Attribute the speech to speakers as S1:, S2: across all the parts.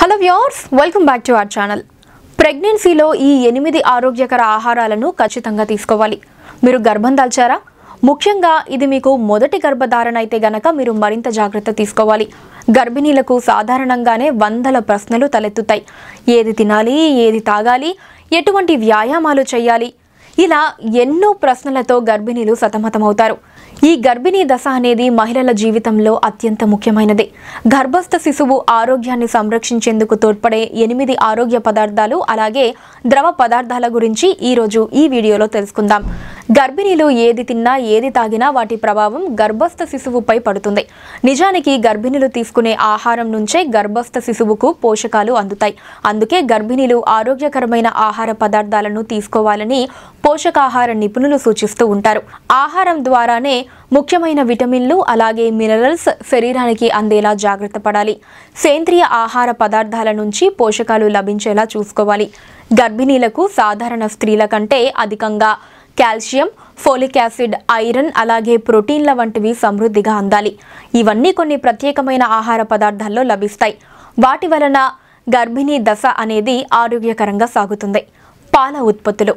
S1: hello viewers welcome back to our channel ప్రెగ్నెన్సీలో ఈ ఎనిమిది ఆరోగ్యకర ఆహారాలను ఖచ్చితంగా తీసుకోవాలి మీరు గర్భం దాల్చారా ముఖ్యంగా ఇది మీకు మొదటి గర్భధారణ అయితే గనక మీరు మరింత జాగ్రత్త తీసుకోవాలి గర్భిణీలకు సాధారణంగానే వందల ప్రశ్నలు తలెత్తుతాయి ఏది తినాలి ఏది తాగాలి ఎటువంటి వ్యాయామాలు చేయాలి ఇలా ఎన్నో ప్రశ్నలతో గర్భిణీలు సతమతమవుతారు ఈ గర్భిణీ దశ అనేది మహిళల జీవితంలో అత్యంత ముఖ్యమైనది గర్భస్థ శిశువు ఆరోగ్యాన్ని సంరక్షించేందుకు తోడ్పడే ఎనిమిది ఆరోగ్య పదార్థాలు అలాగే ద్రవ పదార్థాల గురించి ఈరోజు ఈ వీడియోలో తెలుసుకుందాం గర్భిణీలు ఏది తిన్నా ఏది తాగినా వాటి ప్రభావం గర్భస్థ శిశువుపై పడుతుంది నిజానికి గర్భిణీలు తీసుకునే ఆహారం నుంచే గర్భస్థ శిశువుకు పోషకాలు అందుతాయి అందుకే గర్భిణీలు ఆరోగ్యకరమైన ఆహార పదార్థాలను తీసుకోవాలని పోషకాహార నిపుణులు సూచిస్తూ ఉంటారు ఆహారం ద్వారానే ముఖ్యమైన విటమిన్లు అలాగే మినరల్స్ శరీరానికి అందేలా జాగ్రత్త పడాలి సేంద్రియ ఆహార పదార్థాల నుంచి పోషకాలు లభించేలా చూసుకోవాలి గర్భిణీలకు సాధారణ స్త్రీల కంటే అధికంగా కాల్షియం ఫోలిక్ యాసిడ్ ఐరన్ అలాగే ప్రోటీన్ల వంటివి సమృద్ధిగా అందాలి ఇవన్నీ కొన్ని ప్రత్యేకమైన ఆహార పదార్థాల్లో లభిస్తాయి వాటి వలన గర్భిణీ దశ అనేది ఆరోగ్యకరంగా సాగుతుంది పాల ఉత్పత్తులు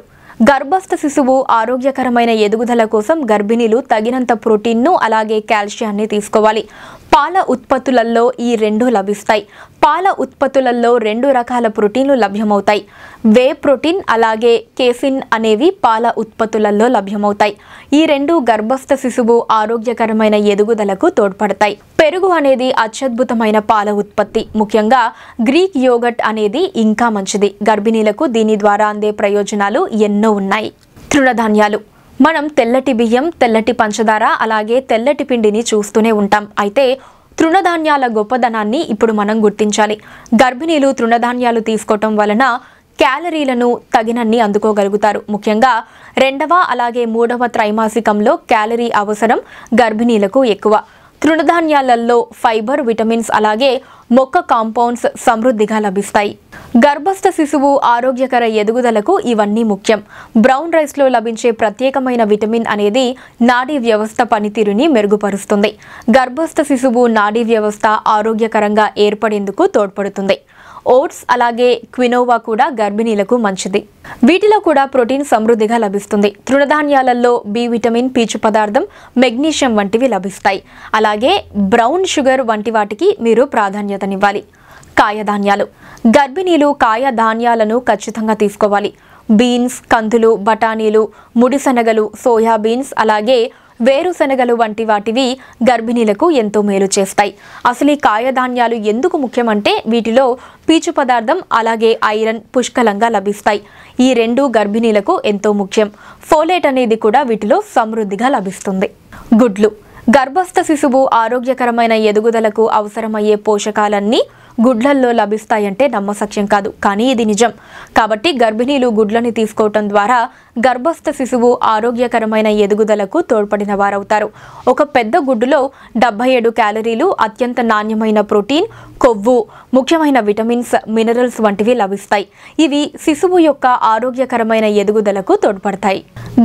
S1: గర్భస్థ శిశువు ఆరోగ్యకరమైన ఎదుగుదల కోసం గర్భిణీలు తగినంత ప్రోటీన్ను అలాగే కాల్షియాన్ని తీసుకోవాలి పాల ఉత్పత్తులలో ఈ రెండు లభిస్తాయి పాల ఉత్పత్తులలో రెండు రకాల ప్రోటీన్లు లభ్యమవుతాయి వే ప్రోటీన్ అలాగే కేఫిన్ అనేవి పాల ఉత్పత్తులలో లభ్యమవుతాయి ఈ రెండు గర్భస్థ శిశువు ఆరోగ్యకరమైన ఎదుగుదలకు తోడ్పడతాయి పెరుగు అనేది అత్యద్భుతమైన పాల ఉత్పత్తి ముఖ్యంగా గ్రీక్ యోగట్ అనేది ఇంకా మంచిది గర్భిణీలకు దీని ద్వారా అందే ప్రయోజనాలు ఎన్నో ఎన్నో ఉన్నాయి తృణధాన్యాలు మనం తెల్లటి బియ్యం తెల్లటి పంచదార అలాగే తెల్లటి పిండిని చూస్తూనే ఉంటాం అయితే తృణధాన్యాల గొప్పదనాన్ని ఇప్పుడు మనం గుర్తించాలి గర్భిణీలు తృణధాన్యాలు తీసుకోవటం వలన క్యాలరీలను తగినన్ని అందుకోగలుగుతారు ముఖ్యంగా రెండవ అలాగే మూడవ త్రైమాసికంలో క్యాలరీ అవసరం గర్భిణీలకు ఎక్కువ తృణధాన్యాలలో ఫైబర్ విటమిన్స్ అలాగే మొక్క కాంపౌండ్స్ సమృద్ధిగా లభిస్తాయి గర్భస్థ శిశువు ఆరోగ్యకర ఎదుగుదలకు ఇవన్నీ ముఖ్యం బ్రౌన్ రైస్లో లభించే ప్రత్యేకమైన విటమిన్ అనేది నాడీ వ్యవస్థ పనితీరుని మెరుగుపరుస్తుంది గర్భస్థ శిశువు నాడీ వ్యవస్థ ఆరోగ్యకరంగా ఏర్పడేందుకు తోడ్పడుతుంది ఓట్స్ అలాగే క్వినోవా కూడా గర్భిణీలకు మంచిది వీటిలో కూడా ప్రోటీన్ సమృద్ధిగా లభిస్తుంది తృణధాన్యాలలో బి విటమిన్ పీచు పదార్థం మెగ్నీషియం వంటివి లభిస్తాయి అలాగే బ్రౌన్ షుగర్ వంటి వాటికి మీరు ప్రాధాన్యతనివ్వాలి కాయధాన్యాలు గర్భిణీలు కాయధాన్యాలను ఖచ్చితంగా తీసుకోవాలి బీన్స్ కందులు బఠానీలు ముడిశనగలు సోయాబీన్స్ అలాగే వేరుశనగలు వంటి వాటివి గర్భిణీలకు ఎంతో మేలు చేస్తాయి అసలు ఈ కాయధాన్యాలు ఎందుకు ముఖ్యమంటే వీటిలో పీచు పదార్థం అలాగే ఐరన్ పుష్కలంగా లభిస్తాయి ఈ రెండు గర్భిణీలకు ఎంతో ముఖ్యం ఫోలేట్ అనేది కూడా వీటిలో సమృద్ధిగా లభిస్తుంది గుడ్లు గర్భస్థ శిశువు ఆరోగ్యకరమైన ఎదుగుదలకు అవసరమయ్యే పోషకాలన్నీ గుడ్లల్లో లభిస్తాయంటే నమ్మసక్యం కాదు కానీ ఇది నిజం కాబట్టి గర్భిణీలు గుడ్లని తీసుకోవటం ద్వారా గర్భస్థ శిశువు ఆరోగ్యకరమైన ఎదుగుదలకు తోడ్పడిన వారవుతారు ఒక పెద్ద గుడ్డులో డెబ్బై ఏడు క్యాలరీలు అత్యంత నాణ్యమైన ప్రోటీన్ కొవ్వు ముఖ్యమైన విటమిన్స్ మినరల్స్ వంటివి లభిస్తాయి ఇవి శిశువు యొక్క ఆరోగ్యకరమైన ఎదుగుదలకు తోడ్పడతాయి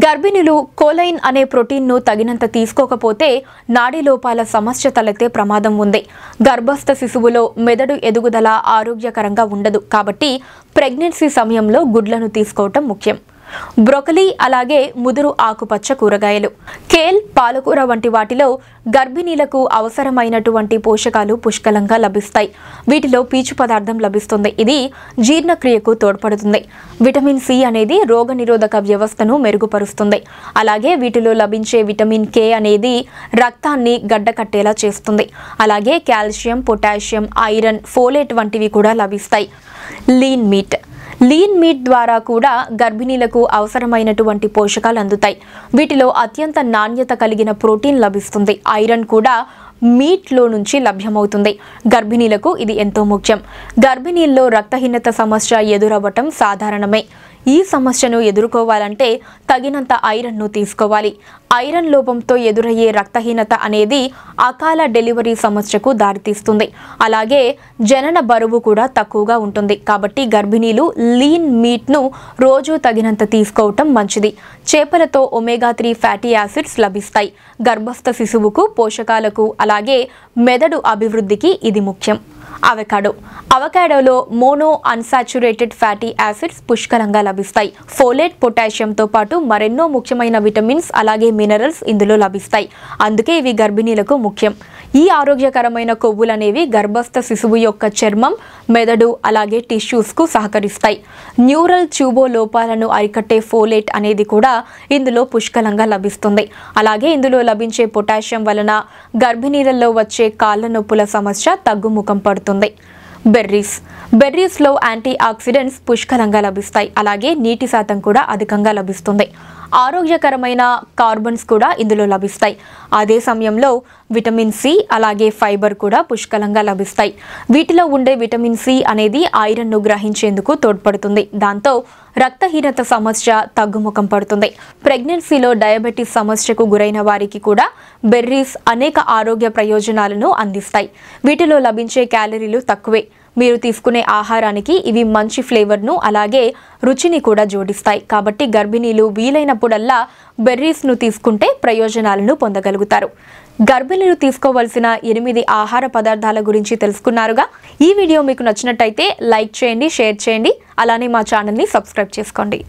S1: గర్భిణులు కోలైన్ అనే ప్రోటీన్ను తగినంత తీసుకోకపోతే నాడీ లోపాల సమస్య తలెత్తే ప్రమాదం ఉంది గర్భస్థ శిశువులో మెదడు ఎదుగుదల ఆరోగ్యకరంగా ఉండదు కాబట్టి ప్రెగ్నెన్సీ సమయంలో గుడ్లను తీసుకోవటం ముఖ్యం బ్రొకలీ అలాగే ముదురు ఆకుపచ్చ కూరగాయలు కేల్ పాలకూర వంటి వాటిలో గర్భిణీలకు అవసరమైనటువంటి పోషకాలు పుష్కలంగా లభిస్తాయి వీటిలో పీచు పదార్థం లభిస్తుంది ఇది జీర్ణక్రియకు తోడ్పడుతుంది విటమిన్ సి అనేది రోగనిరోధక వ్యవస్థను మెరుగుపరుస్తుంది అలాగే వీటిలో లభించే విటమిన్ కే అనేది రక్తాన్ని గడ్డకట్టేలా చేస్తుంది అలాగే కాల్షియం పొటాషియం ఐరన్ ఫోలేట్ వంటివి కూడా లభిస్తాయి లీన్ మీట్ లీన్ మీట్ ద్వారా కూడా గర్భిణీలకు అవసరమైనటువంటి పోషకాలు అందుతాయి వీటిలో అత్యంత నాణ్యత కలిగిన ప్రోటీన్ లభిస్తుంది ఐరన్ కూడా మీట్లో నుంచి లభ్యమవుతుంది గర్భిణీలకు ఇది ఎంతో ముఖ్యం గర్భిణీల్లో రక్తహీనత సమస్య ఎదురవ్వటం సాధారణమే ఈ సమస్యను ఎదుర్కోవాలంటే తగినంత ఐరన్ను తీసుకోవాలి ఐరన్ లోపంతో ఎదురయ్యే రక్తహీనత అనేది అకాల డెలివరీ సమస్యకు దారితీస్తుంది అలాగే జనన బరువు కూడా తక్కువగా ఉంటుంది కాబట్టి గర్భిణీలు లీన్ మీట్ను రోజు తగినంత తీసుకోవటం మంచిది చేపలతో ఒమేగా త్రీ ఫ్యాటీ యాసిడ్స్ లభిస్తాయి గర్భస్థ శిశువుకు పోషకాలకు అలాగే మెదడు అభివృద్ధికి ఇది ముఖ్యం అవకాడో అవకాడోలో మోనో అన్సాచురేటెడ్ ఫ్యాటీ యాసిడ్స్ పుష్కలంగా లభిస్తాయి ఫోలేట్ పొటాషియంతో పాటు మరెన్నో ముఖ్యమైన విటమిన్స్ అలాగే మినరల్స్ ఇందులో లభిస్తాయి అందుకే ఇవి గర్భిణీలకు ముఖ్యం ఈ ఆరోగ్యకరమైన కొవ్వులు అనేవి గర్భస్థ శిశువు యొక్క చర్మం మెదడు అలాగే టిష్యూస్కు సహకరిస్తాయి న్యూరల్ ట్యూబో లోపాలను అరికట్టే ఫోలేట్ అనేది కూడా ఇందులో పుష్కలంగా లభిస్తుంది అలాగే ఇందులో లభించే పొటాషియం వలన గర్భిణీలలో వచ్చే కాళ్ళ నొప్పుల సమస్య తగ్గుముఖం పడుతుంది సహాయపడుతుంది బెర్రీస్ బెర్రీస్లో యాంటీ ఆక్సిడెంట్స్ పుష్కలంగా లభిస్తాయి అలాగే నీటి శాతం కూడా అధికంగా లభిస్తుంది ఆరోగ్యకరమైన కార్బన్స్ కూడా ఇందులో లభిస్తాయి అదే సమయంలో విటమిన్ సి అలాగే ఫైబర్ కూడా పుష్కలంగా లభిస్తాయి వీటిలో ఉండే విటమిన్ సి అనేది ఐరన్ను గ్రహించేందుకు తోడ్పడుతుంది దాంతో రక్తహీనత సమస్య తగ్గుముఖం పడుతుంది ప్రెగ్నెన్సీలో డయాబెటీస్ సమస్యకు గురైన వారికి కూడా బెర్రీస్ అనేక ఆరోగ్య ప్రయోజనాలను అందిస్తాయి వీటిలో లభించే క్యాలరీలు తక్కువే మీరు తీసుకునే ఆహారానికి ఇవి మంచి ఫ్లేవర్ను అలాగే రుచిని కూడా జోడిస్తాయి కాబట్టి గర్భిణీలు వీలైనప్పుడల్లా బెర్రీస్ను తీసుకుంటే ప్రయోజనాలను పొందగలుగుతారు గర్భిణీలు తీసుకోవలసిన ఎనిమిది ఆహార పదార్థాల గురించి తెలుసుకున్నారుగా ఈ వీడియో మీకు నచ్చినట్టయితే లైక్ చేయండి షేర్ చేయండి అలానే మా ఛానల్ని సబ్స్క్రైబ్ చేసుకోండి